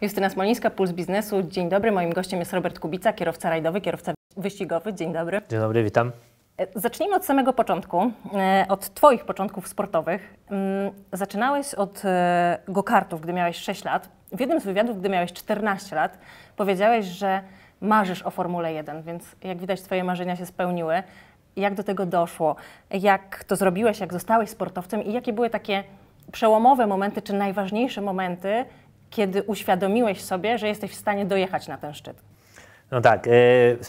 Justyna Smolińska, Puls Biznesu. Dzień dobry, moim gościem jest Robert Kubica, kierowca rajdowy, kierowca wyścigowy. Dzień dobry. Dzień dobry, witam. E, zacznijmy od samego początku, e, od Twoich początków sportowych. Mm, zaczynałeś od e, gokartów, gdy miałeś 6 lat. W jednym z wywiadów, gdy miałeś 14 lat, powiedziałeś, że marzysz o Formule 1, więc jak widać Twoje marzenia się spełniły. Jak do tego doszło? Jak to zrobiłeś? Jak zostałeś sportowcem? I jakie były takie przełomowe momenty, czy najważniejsze momenty, kiedy uświadomiłeś sobie, że jesteś w stanie dojechać na ten szczyt? No tak, e,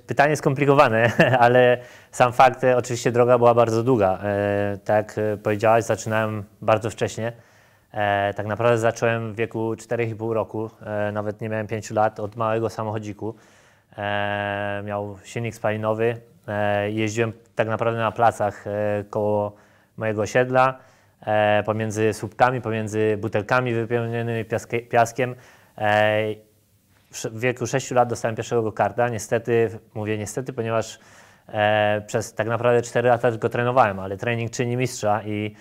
pytanie skomplikowane, ale sam fakt, e, oczywiście droga była bardzo długa. E, tak jak powiedziałaś, zaczynałem bardzo wcześnie. tak naprawdę zacząłem w wieku 4,5 roku, nawet nie miałem 5 lat, od małego samochodziku. miał silnik spalinowy, jeździłem tak naprawdę na placach koło mojego osiedla. E, pomiędzy słupkami, pomiędzy butelkami wypełnionymi piaskiem. E, w wieku 6 lat dostałem pierwszego go-karta. Niestety, mówię niestety, ponieważ e, przez tak naprawdę 4 lata tylko trenowałem, ale trening czyni mistrza i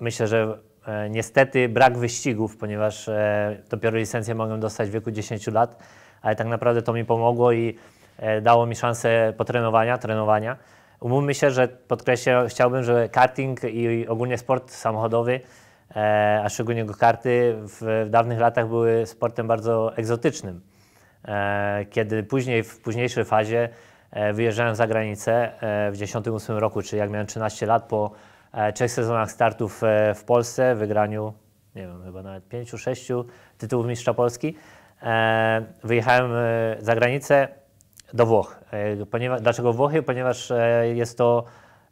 myślę, że niestety brak wyścigów, ponieważ dopiero licencję mogłem dostać w wieku 10 lat, ale tak naprawdę to mi pomogło i dało mi szansę potrenowania, trenowania. Umówmy się, że podkreślę, chciałbym, żeby karting i ogólnie sport samochodowy, e, a szczególnie go karty, w, dawnych latach były sportem bardzo egzotycznym. E, kiedy później, w późniejszej fazie e, wyjeżdżałem za granicę w 2008 roku, czyli jak miałem 13 lat, po trzech sezonach startów w Polsce, wygraniu, nie wiem, chyba nawet 5-6 tytułów Mistrza Polski, wyjechałem za granicę, do Włoch. E, Ponieważ, dlaczego Włochy? Ponieważ e, jest to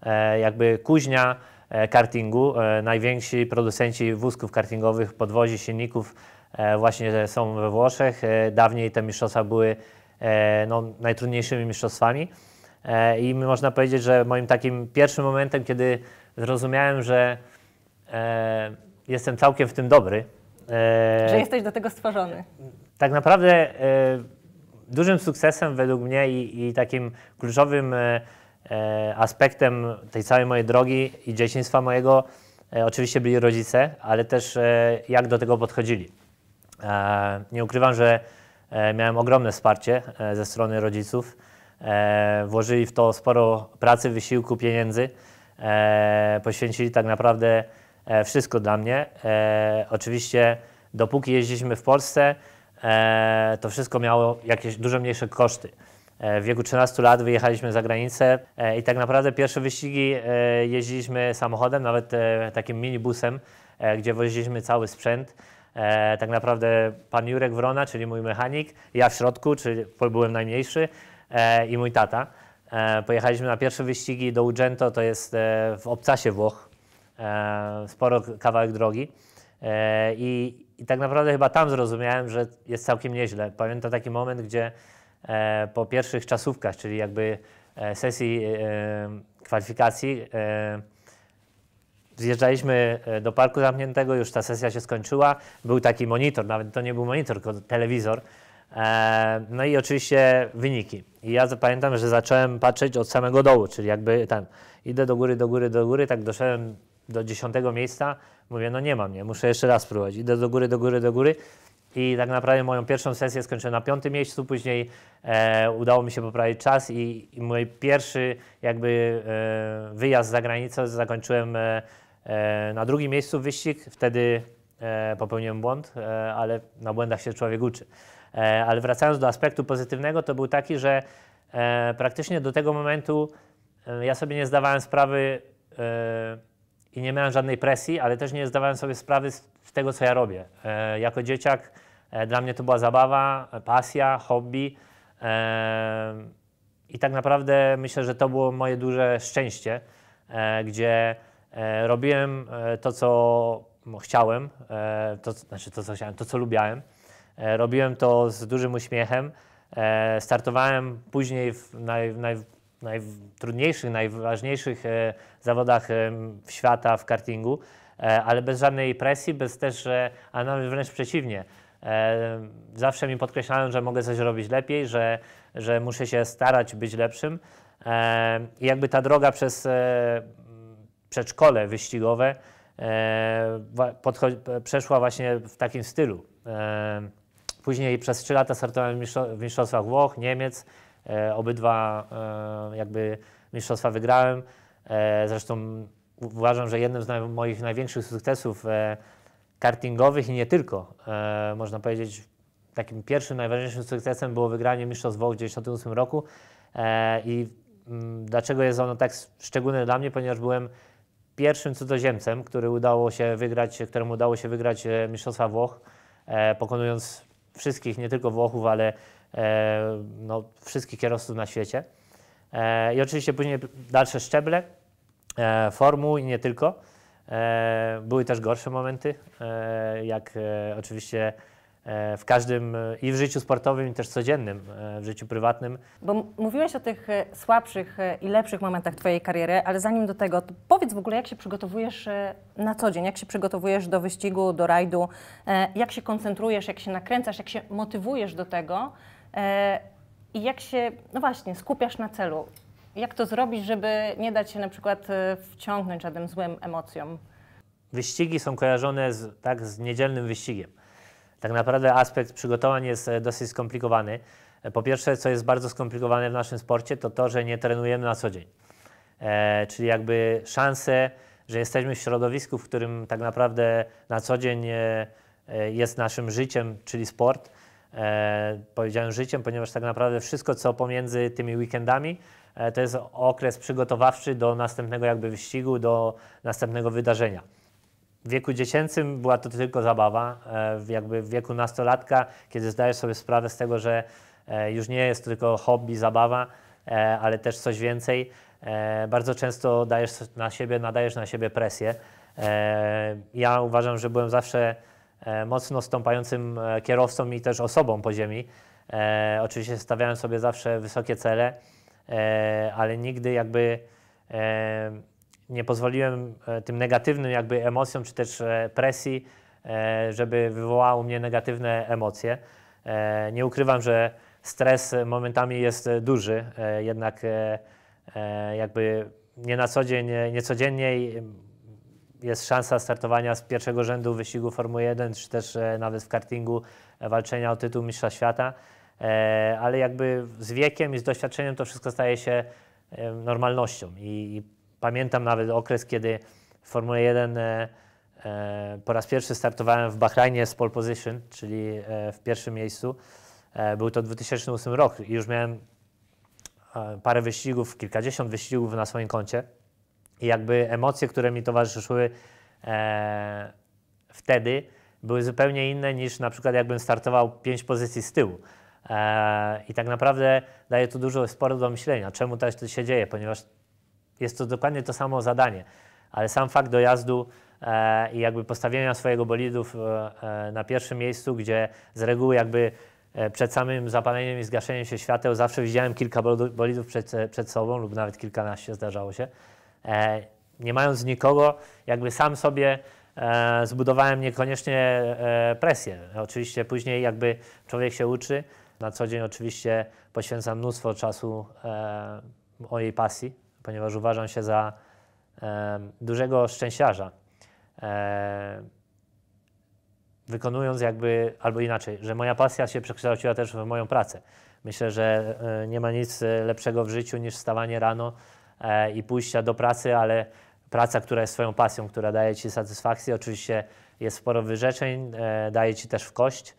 e, jakby kuźnia kartingu. Najwięksi producenci wózków kartingowych, podwozi, silników właśnie są we Włoszech. Dawniej te mistrzostwa były no, najtrudniejszymi mistrzostwami. I można powiedzieć, że moim takim pierwszym momentem, kiedy zrozumiałem, że jestem całkiem w tym dobry. Że jesteś do tego stworzony. Tak naprawdę dużym sukcesem według mnie i, i takim kluczowym e, e, aspektem tej całej mojej drogi i dzieciństwa mojego e, oczywiście byli rodzice, ale też jak do tego podchodzili. Nie ukrywam, że miałem ogromne wsparcie ze strony rodziców. Włożyli w to sporo pracy, wysiłku, pieniędzy. Poświęcili tak naprawdę wszystko dla mnie. Oczywiście dopóki jeździliśmy w Polsce, E, to wszystko miało jakieś dużo mniejsze koszty. E, w wieku 13 lat wyjechaliśmy za granicę e, i tak naprawdę pierwsze wyścigi jeździliśmy samochodem, nawet takim minibusem, gdzie woziliśmy cały sprzęt. Tak naprawdę pan Jurek Wrona, czyli mój mechanik, ja w środku, czyli byłem najmniejszy i mój tata. Pojechaliśmy na pierwsze wyścigi do Ugento, to jest w obcasie Włoch, sporo kawałek drogi i i tak naprawdę chyba tam zrozumiałem, że jest całkiem nieźle. Pamiętam taki moment, gdzie e, po pierwszych czasówkach, czyli jakby e, sesji e, kwalifikacji, e, zjeżdżaliśmy e, do parku zamkniętego, już ta sesja się skończyła. Był taki monitor, nawet to nie był monitor, tylko telewizor. E, no i oczywiście wyniki. I ja pamiętam, że zacząłem patrzeć od samego dołu, czyli jakby ten, idę do góry, do góry, do góry, tak doszedłem do dziesiątego miejsca, mówię, no nie mam, nie, muszę jeszcze raz spróbować. Idę do góry, do góry, do góry. I tak naprawdę moją pierwszą sesję skończyłem na piątym miejscu, później e, udało mi się poprawić czas i, i mój pierwszy jakby e, wyjazd za granicę zakończyłem e, e na drugim miejscu wyścig. Wtedy e, popełniłem błąd, e, ale na błędach się człowiek uczy. ale wracając do aspektu pozytywnego, to był taki, że praktycznie do tego momentu ja sobie nie zdawałem sprawy, i nie miałem żadnej presji, ale też nie zdawałem sobie sprawy z, tego, co ja robię. E, jako dzieciak e, dla mnie to była zabawa, e, pasja, hobby. E, I tak naprawdę myślę, że to było moje duże szczęście, e, gdzie e, robiłem to, co chciałem, to, znaczy to, co chciałem, to, co lubiałem. robiłem to z dużym uśmiechem. startowałem później w naj, naj najtrudniejszych, najważniejszych e, zawodach e, świata w kartingu, e, ale bez żadnej presji, bez też, a nawet no, wręcz przeciwnie. Zawsze mi podkreślałem, że mogę coś robić lepiej, że, że muszę się starać być lepszym. I jakby ta droga przez przedszkole wyścigowe przeszła właśnie w takim stylu. Później przez 3 lata startowałem w mistrzostwach Włoch, Niemiec, E, obydwa e, jakby mistrzostwa wygrałem. E, zresztą uważam, że jednym z moich największych sukcesów kartingowych i nie tylko, można powiedzieć, takim pierwszym, najważniejszym sukcesem było wygranie mistrzostw Włoch w 1998 roku. I mm, dlaczego jest ono tak szczególne dla mnie? Ponieważ byłem pierwszym cudzoziemcem, który udało się wygrać, któremu udało się wygrać Mistrzostwa Włoch, pokonując wszystkich, nie tylko Włochów, ale E, no, wszystkich kierowców na świecie. E, I oczywiście później dalsze szczeble e, formuł i nie tylko. Były też gorsze momenty, jak oczywiście w każdym i w życiu sportowym, i też codziennym, w życiu prywatnym. Bo mówiłeś o tych słabszych i lepszych momentach Twojej kariery, ale zanim do tego, powiedz w ogóle, jak się przygotowujesz na co dzień, jak się przygotowujesz do wyścigu, do rajdu, jak się koncentrujesz, jak się nakręcasz, jak się motywujesz do tego, E, I jak się, no właśnie, skupiasz na celu, jak to zrobić, żeby nie dać się na przykład e, wciągnąć żadnym złym emocjom? Wyścigi są kojarzone z, tak, z niedzielnym wyścigiem. Tak naprawdę aspekt przygotowań jest e, dosyć skomplikowany. Po pierwsze, co jest bardzo skomplikowane w naszym sporcie, to to, że nie trenujemy na co dzień. E, czyli jakby szanse, że jesteśmy w środowisku, w którym tak naprawdę na co dzień e, jest naszym życiem, czyli sport, e, powiedziałem życiem, ponieważ tak naprawdę wszystko, co pomiędzy tymi weekendami, e, to jest okres przygotowawczy do następnego jakby wyścigu, do następnego wydarzenia. W wieku dziecięcym była to tylko zabawa, e, jakby w wieku nastolatka, kiedy zdajesz sobie sprawę z tego, że e, już nie jest to tylko hobby, zabawa, e, ale też coś więcej. E, bardzo często dajesz na siebie, nadajesz na siebie presję. Ja uważam, że byłem zawsze E, mocno stąpającym e, kierowcom i też osobom po ziemi. E, oczywiście stawiałem sobie zawsze wysokie cele, ale nigdy jakby nie pozwoliłem tym negatywnym jakby emocjom czy też presji, żeby wywołało mnie negatywne emocje. Nie ukrywam, że stres momentami jest duży, jednak jakby nie na co dzień, niecodziennie jest szansa startowania z pierwszego rzędu wyścigu Formuły 1, czy też e, nawet w kartingu e, walczenia o tytuł Mistrza Świata. E, ale jakby z wiekiem i z doświadczeniem to wszystko staje się normalnością. I, pamiętam nawet okres, kiedy w Formule 1 po raz pierwszy startowałem w Bahrajnie z pole position, czyli w pierwszym miejscu. Był to 2008 rok i już miałem parę wyścigów, kilkadziesiąt wyścigów na swoim koncie. I jakby emocje, które mi towarzyszyły e, wtedy, były zupełnie inne niż na przykład jakbym startował pięć pozycji z tyłu. E, I tak naprawdę daje to dużo sporo do myślenia, czemu też to się dzieje, ponieważ jest to dokładnie to samo zadanie, ale sam fakt dojazdu e, i jakby postawienia swojego bolidów e, e, na pierwszym miejscu, gdzie z reguły jakby e, przed samym zapaleniem i zgaszeniem się świateł zawsze widziałem kilka bolidów przed, przed sobą lub nawet kilkanaście zdarzało się. E, nie mając nikogo, jakby sam sobie e, zbudowałem niekoniecznie e, presję. Oczywiście później jakby człowiek się uczy. Na co dzień oczywiście poświęcam mnóstwo czasu mojej pasji, ponieważ uważam się za dużego szczęściarza. Wykonując jakby, albo inaczej, że moja pasja się przekształciła też w moją pracę. Myślę, że nie ma nic lepszego w życiu niż stawanie rano, E, i pójścia do pracy, ale praca, która jest swoją pasją, która daje ci satysfakcję, oczywiście jest sporo wyrzeczeń, e, daje ci też w kość.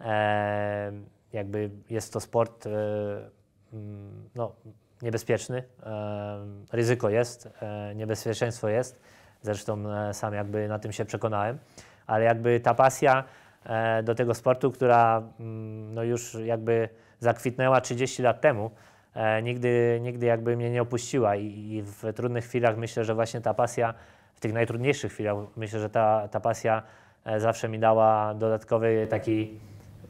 E, jakby jest to sport mm, no, niebezpieczny, ryzyko jest, niebezpieczeństwo jest, zresztą sam jakby na tym się przekonałem, ale jakby ta pasja do tego sportu, która mm, no, już jakby zakwitnęła 30 lat temu, E, nigdy, nigdy jakby mnie nie opuściła i, i w trudnych chwilach myślę, że właśnie ta pasja, w tych najtrudniejszych chwilach, myślę, że ta, ta pasja e, zawsze mi dała dodatkowy taki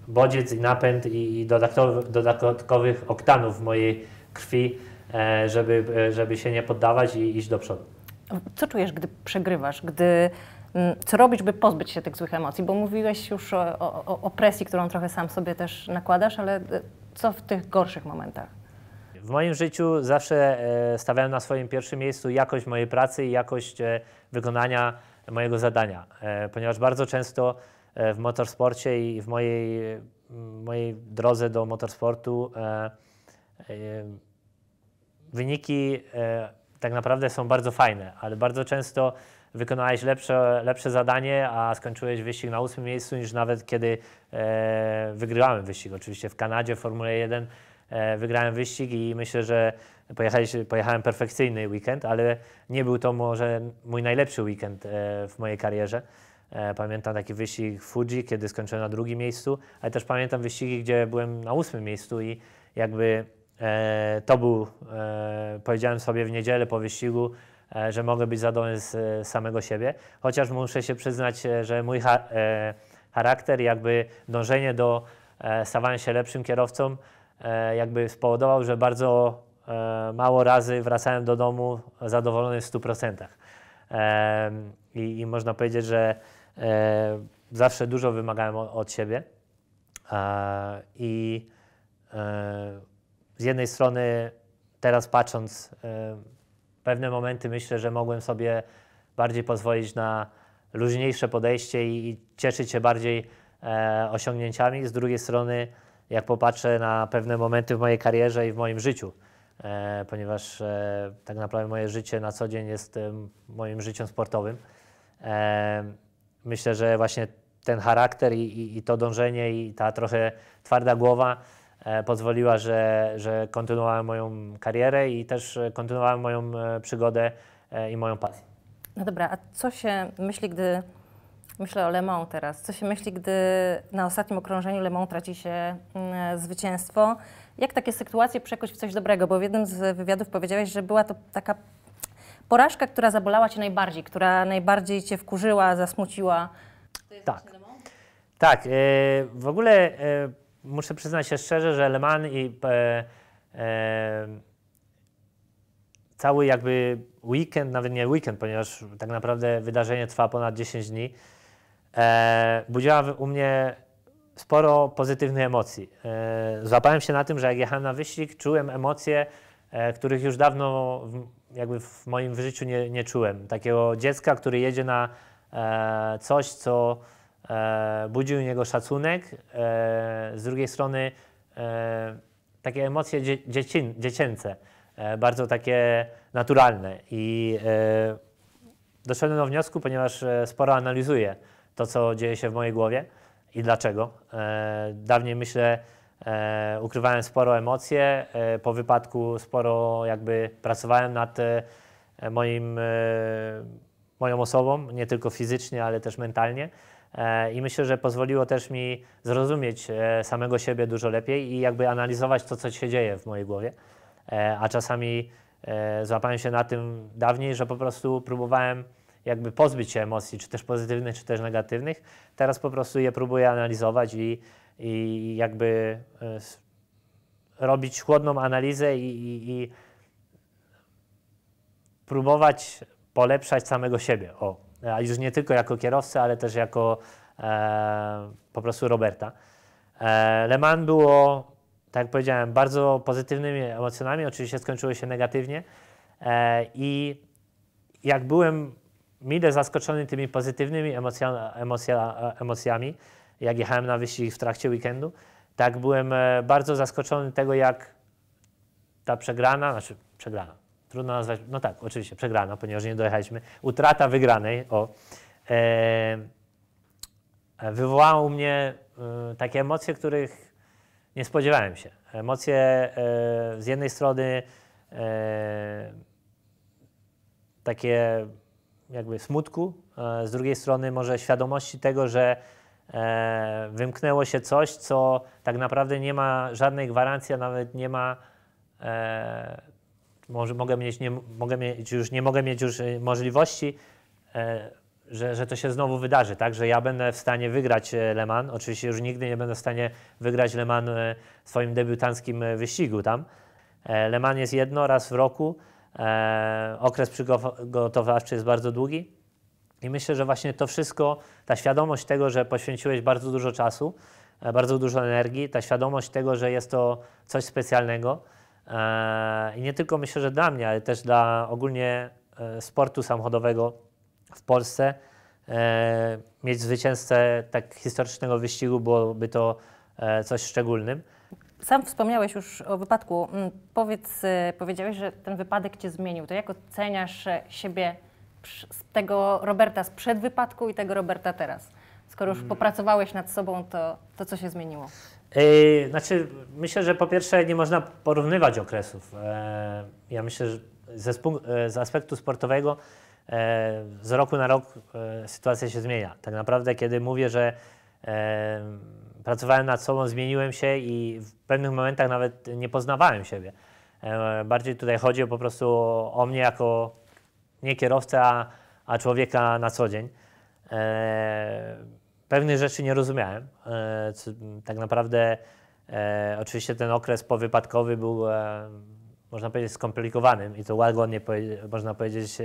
bodziec i napęd i, i dodatkowy, dodatkowych oktanów w mojej krwi, e, żeby, żeby się nie poddawać i iść do przodu. Co czujesz, gdy przegrywasz, gdy mm, co robić, by pozbyć się tych złych emocji? Bo mówiłeś już o, o, o presji, którą trochę sam sobie też nakładasz, ale co w tych gorszych momentach? W moim życiu zawsze e, stawiałem na swoim pierwszym miejscu jakość mojej pracy i jakość e, wykonania mojego zadania, e, ponieważ bardzo często w motorsporcie i w mojej, mojej drodze do motorsportu wyniki tak naprawdę są bardzo fajne, ale bardzo często wykonałeś lepsze, lepsze zadanie, a skończyłeś wyścig na ósmym miejscu niż nawet kiedy wygrywałem wyścig. Oczywiście w Kanadzie, w Formule 1 E, wygrałem wyścig i myślę, że pojechałem perfekcyjny weekend, ale nie był to może mój najlepszy weekend e, w mojej karierze. E, pamiętam taki wyścig Fuji, kiedy skończyłem na drugim miejscu, ale też pamiętam wyścigi, gdzie byłem na ósmym miejscu i jakby to był, powiedziałem sobie w niedzielę po wyścigu, że mogę być zadowolony z samego siebie, chociaż muszę się przyznać, że mój charakter, jakby dążenie do stawania się lepszym kierowcą, E, jakby spowodował, że bardzo e, mało razy wracałem do domu zadowolony w 100%. E, I, i można powiedzieć, że zawsze dużo wymagałem od siebie. I z jednej strony, teraz patrząc, pewne momenty myślę, że mogłem sobie bardziej pozwolić na luźniejsze podejście i, cieszyć się bardziej osiągnięciami. Z drugiej strony, jak popatrzę na pewne momenty w mojej karierze i w moim życiu, e, ponieważ e, tak naprawdę moje życie na co dzień jest e, moim życiem sportowym. E, myślę, że właśnie ten charakter i, i, i, to dążenie i ta trochę twarda głowa e, pozwoliła, że, że kontynuowałem moją karierę i też e, kontynuowałem moją przygodę i moją pasję. No dobra, a co się myśli, gdy Myślę o Le Mans teraz. Co się myśli, gdy na ostatnim okrążeniu Le Mans traci się mm, zwycięstwo? Jak takie sytuacje przekuć w coś dobrego? Bo w jednym z wywiadów powiedziałeś, że była to taka porażka, która zabolała cię najbardziej, która najbardziej cię wkurzyła, zasmuciła. tak. Tak. E, w ogóle e, muszę przyznać się szczerze, że Le Mans i e, cały jakby weekend, nawet nie weekend, ponieważ tak naprawdę wydarzenie trwa ponad 10 dni e, budziła u mnie sporo pozytywnych emocji. E, złapałem się na tym, że jak jechałem na wyścig, czułem emocje, e, których już dawno w, jakby w moim życiu nie, nie czułem. Takiego dziecka, który jedzie na e, coś, co e, budzi u niego szacunek. E, z drugiej strony e, takie emocje dziecięce, e, bardzo takie naturalne. I doszedłem do wniosku, ponieważ sporo analizuję to, co dzieje się w mojej głowie i dlaczego. E, dawniej myślę, e, ukrywałem sporo emocji, e, po wypadku sporo jakby pracowałem nad moim, moją osobą, nie tylko fizycznie, ale też mentalnie. I myślę, że pozwoliło też mi zrozumieć samego siebie dużo lepiej i jakby analizować to, co się dzieje w mojej głowie. A czasami złapałem się na tym dawniej, że po prostu próbowałem jakby pozbyć się emocji, czy też pozytywnych, czy też negatywnych. Teraz po prostu je próbuję analizować i, i jakby e, robić chłodną analizę i, i, i próbować polepszać samego siebie. O, a już nie tylko jako kierowcę, ale też jako e, po prostu Roberta. E, Le Mans było, tak jak powiedziałem, bardzo pozytywnymi emocjami, oczywiście skończyło się negatywnie e, i jak byłem mile zaskoczony tymi pozytywnymi emocja, emocja, emocjami, jak jechałem na wyścig w trakcie weekendu, tak byłem e, bardzo zaskoczony tego, jak ta przegrana, znaczy przegrana, trudno nazwać, no tak, oczywiście przegrana, ponieważ nie dojechaliśmy, utrata wygranej, o, e, e wywołała u mnie e, takie emocje, których nie spodziewałem się. Emocje e, z jednej strony e, takie jakby smutku, e, z drugiej strony może świadomości tego, że e, wymknęło się coś, co tak naprawdę nie ma żadnej gwarancji, a nawet nie ma e, może mogę mieć, nie, mogę mieć już, nie mogę mieć już możliwości, że, że to się znowu wydarzy, tak? Że ja będę w stanie wygrać Le Mans. Oczywiście już nigdy nie będę w stanie wygrać Le Mans w swoim debiutanckim wyścigu tam. Le Mans jest jedno raz w roku E, okres przygotowawczy jest bardzo długi. I myślę, że właśnie to wszystko, ta świadomość tego, że poświęciłeś bardzo dużo czasu, e, bardzo dużo energii, ta świadomość tego, że jest to coś specjalnego. E, I nie tylko myślę, że dla mnie, ale też dla ogólnie e, sportu samochodowego w Polsce e, mieć zwycięzcę tak historycznego wyścigu byłoby to e, coś szczególnym. Sam wspomniałeś już o wypadku. Mm, powiedz, y, powiedziałeś, że ten wypadek cię zmienił. To jak oceniasz e, siebie tego Roberta sprzed wypadku i tego Roberta teraz? Skoro już mm. popracowałeś nad sobą, to, to co się zmieniło? Yy, znaczy, myślę, że po pierwsze nie można porównywać okresów. E, ja myślę, że ze, e, z aspektu sportowego z roku na rok sytuacja się zmienia. Tak naprawdę, kiedy mówię, że pracowałem nad sobą, zmieniłem się i w pewnych momentach nawet nie poznawałem siebie. E, bardziej tutaj chodzi po prostu o mnie jako nie kierowcę, a, człowieka na co dzień. E, pewnych rzeczy nie rozumiałem. E, tak naprawdę oczywiście ten okres powypadkowy był, można powiedzieć, skomplikowanym i to łagodnie można powiedzieć,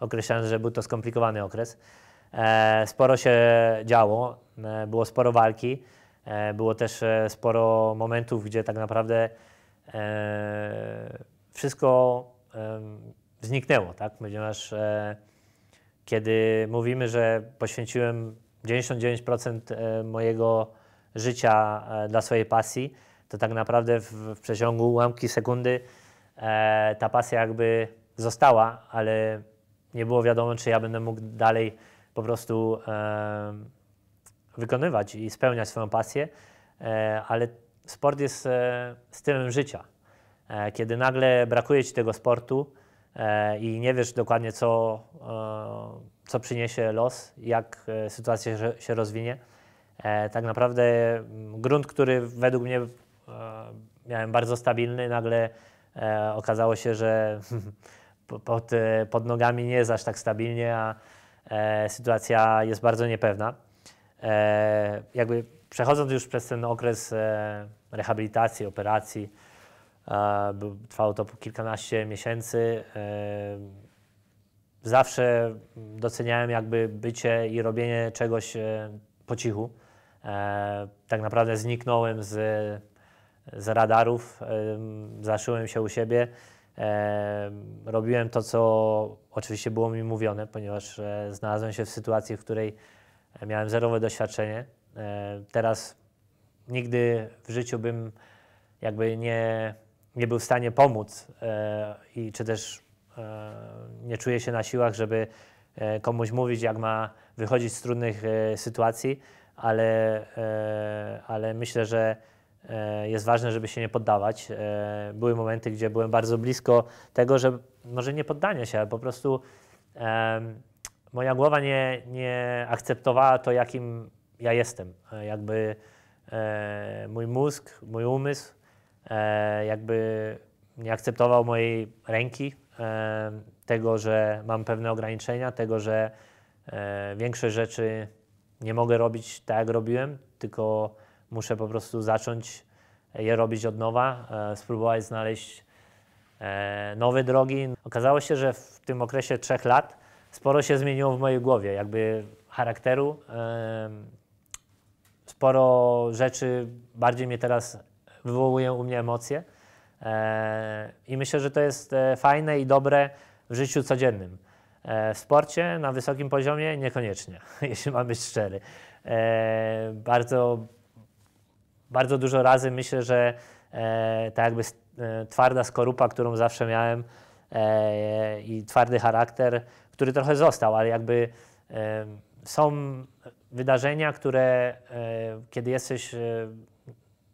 określając, że był to skomplikowany okres. sporo się działo, było sporo walki. E, było też e, sporo momentów, gdzie tak naprawdę e, wszystko zniknęło, tak? ponieważ kiedy mówimy, że poświęciłem 99% mojego życia dla swojej pasji, to tak naprawdę w, w przeciągu ułamki sekundy e, ta pasja jakby została, ale nie było wiadomo, czy ja będę mógł dalej po prostu wykonywać i spełniać swoją pasję, e, ale sport jest e, stylem życia. E, kiedy nagle brakuje ci tego sportu i nie wiesz dokładnie, co, co przyniesie los, jak sytuacja się rozwinie, tak naprawdę mm, grunt, który według mnie miałem bardzo stabilny, nagle okazało się, że pod, pod nogami nie jest aż tak stabilnie, a sytuacja jest bardzo niepewna. E, jakby przechodząc już przez ten okres e, rehabilitacji, operacji, e, trwało to kilkanaście miesięcy, zawsze doceniałem jakby bycie i robienie czegoś po cichu. Tak naprawdę zniknąłem z, z radarów, zaszyłem się u siebie. Robiłem to, co oczywiście było mi mówione, ponieważ znalazłem się w sytuacji, w której E, miałem zerowe doświadczenie. E, teraz nigdy w życiu bym jakby nie, nie był w stanie pomóc e, i czy też nie czuję się na siłach, żeby komuś mówić, jak ma wychodzić z trudnych sytuacji, ale, ale myślę, że jest ważne, żeby się nie poddawać. Były momenty, gdzie byłem bardzo blisko tego, że może nie poddania się, ale po prostu moja głowa nie, nie akceptowała to, jakim ja jestem. E, jakby e, mój mózg, mój umysł e, jakby nie akceptował mojej ręki, e, tego, że mam pewne ograniczenia, tego, że e, większe rzeczy nie mogę robić tak, jak robiłem, tylko muszę po prostu zacząć je robić od nowa, e, spróbować znaleźć nowe drogi. Okazało się, że w tym okresie trzech lat sporo się zmieniło w mojej głowie, jakby charakteru. Sporo rzeczy bardziej mnie teraz wywołuje u mnie emocje. E, I myślę, że to jest e, fajne i dobre w życiu codziennym. E, w sporcie na wysokim poziomie niekoniecznie, jeśli mam być szczery. Bardzo, bardzo dużo razy myślę, że ta jakby twarda skorupa, którą zawsze miałem, E, i twardy charakter, który trochę został, ale jakby e, są wydarzenia, które e, kiedy jesteś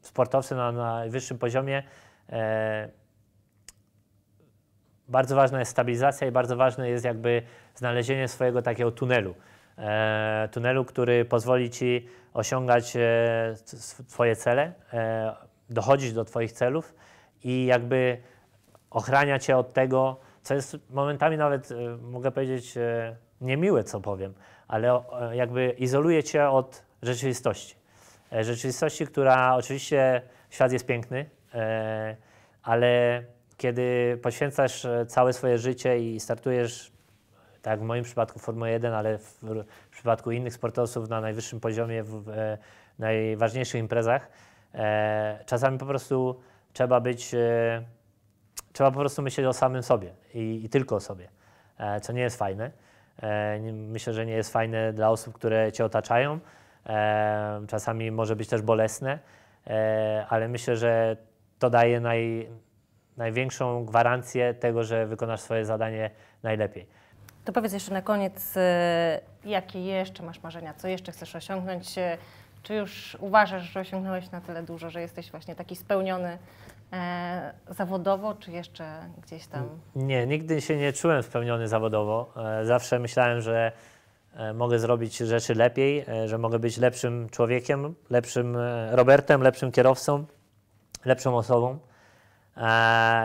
sportowcem na najwyższym poziomie, bardzo ważna jest stabilizacja i bardzo ważne jest jakby znalezienie swojego takiego tunelu. tunelu, który pozwoli ci osiągać Twoje cele, dochodzić do Twoich celów i jakby ochrania cię od tego, co jest momentami nawet, e, mogę powiedzieć, e, niemiłe, co powiem, ale e, jakby izoluje cię od rzeczywistości. Rzeczywistości, która oczywiście, świat jest piękny, ale kiedy poświęcasz całe swoje życie i startujesz, tak w moim przypadku Formuły 1, ale w, przypadku innych sportowców na najwyższym poziomie, w najważniejszych imprezach, czasami po prostu trzeba być trzeba po prostu myśleć o samym sobie i, i tylko o sobie, e, co nie jest fajne. E, myślę, że nie jest fajne dla osób, które cię otaczają. E, czasami może być też bolesne, e, ale myślę, że to daje naj, największą gwarancję tego, że wykonasz swoje zadanie najlepiej. To powiedz jeszcze na koniec, e, jakie jeszcze masz marzenia, co jeszcze chcesz osiągnąć? E, czy już uważasz, że osiągnąłeś na tyle dużo, że jesteś właśnie taki spełniony E, zawodowo, czy jeszcze gdzieś tam? Nie, nigdy się nie czułem spełniony zawodowo. E, zawsze myślałem, że e, mogę zrobić rzeczy lepiej, że mogę być lepszym człowiekiem, lepszym Robertem, lepszym kierowcą, lepszą osobą.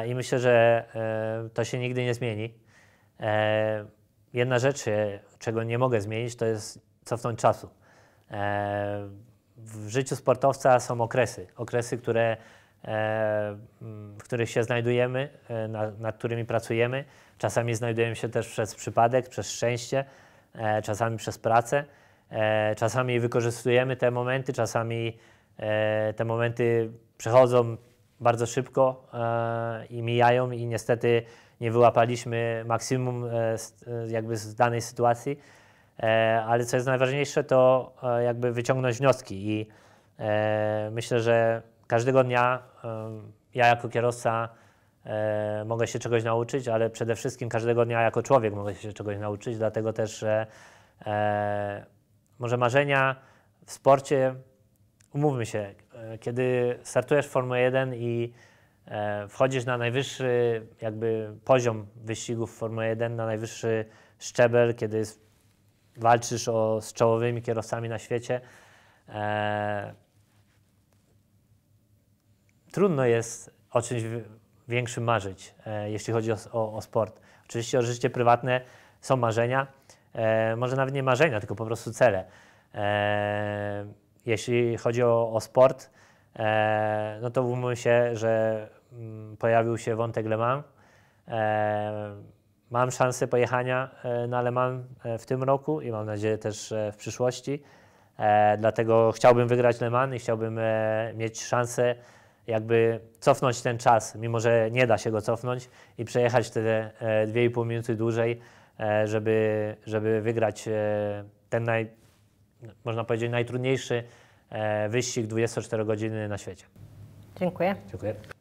I myślę, że to się nigdy nie zmieni. Jedna rzecz, czego nie mogę zmienić, to jest cofnąć czasu. W życiu sportowca są okresy. Okresy, które E, mm, w których się znajdujemy, e, nad, którymi pracujemy. Czasami znajdujemy się też przez przypadek, przez szczęście, e, czasami przez pracę. Czasami wykorzystujemy te momenty, czasami te momenty przechodzą bardzo szybko i mijają i niestety nie wyłapaliśmy maksimum jakby z danej sytuacji. Ale co jest najważniejsze, to jakby wyciągnąć wnioski i myślę, że Każdego dnia ja jako kierowca e, mogę się czegoś nauczyć, ale przede wszystkim każdego dnia jako człowiek mogę się czegoś nauczyć, dlatego też, że e, może marzenia w sporcie, umówmy się, e, kiedy startujesz w Formule 1 i wchodzisz na najwyższy jakby poziom wyścigów w Formule 1, na najwyższy szczebel, kiedy walczysz o, z czołowymi kierowcami na świecie, trudno jest o czymś większym marzyć, e, jeśli chodzi o, o, o, sport. Oczywiście o życie prywatne są marzenia, e, może nawet nie marzenia, tylko po prostu cele. E, jeśli chodzi o, o sport, e, no to umówmy się, że m, mm, pojawił się wątek Le Mans. E, mam szansę pojechania e, na Le Mans w tym roku i mam nadzieję też w przyszłości. dlatego chciałbym wygrać Le Mans i chciałbym mieć szansę jakby cofnąć ten czas, mimo że nie da się go cofnąć i przejechać te 2,5 e, minuty dłużej, e, żeby, żeby wygrać e, ten naj, można powiedzieć najtrudniejszy wyścig 24 godziny na świecie. Dziękuję. Dziękuję.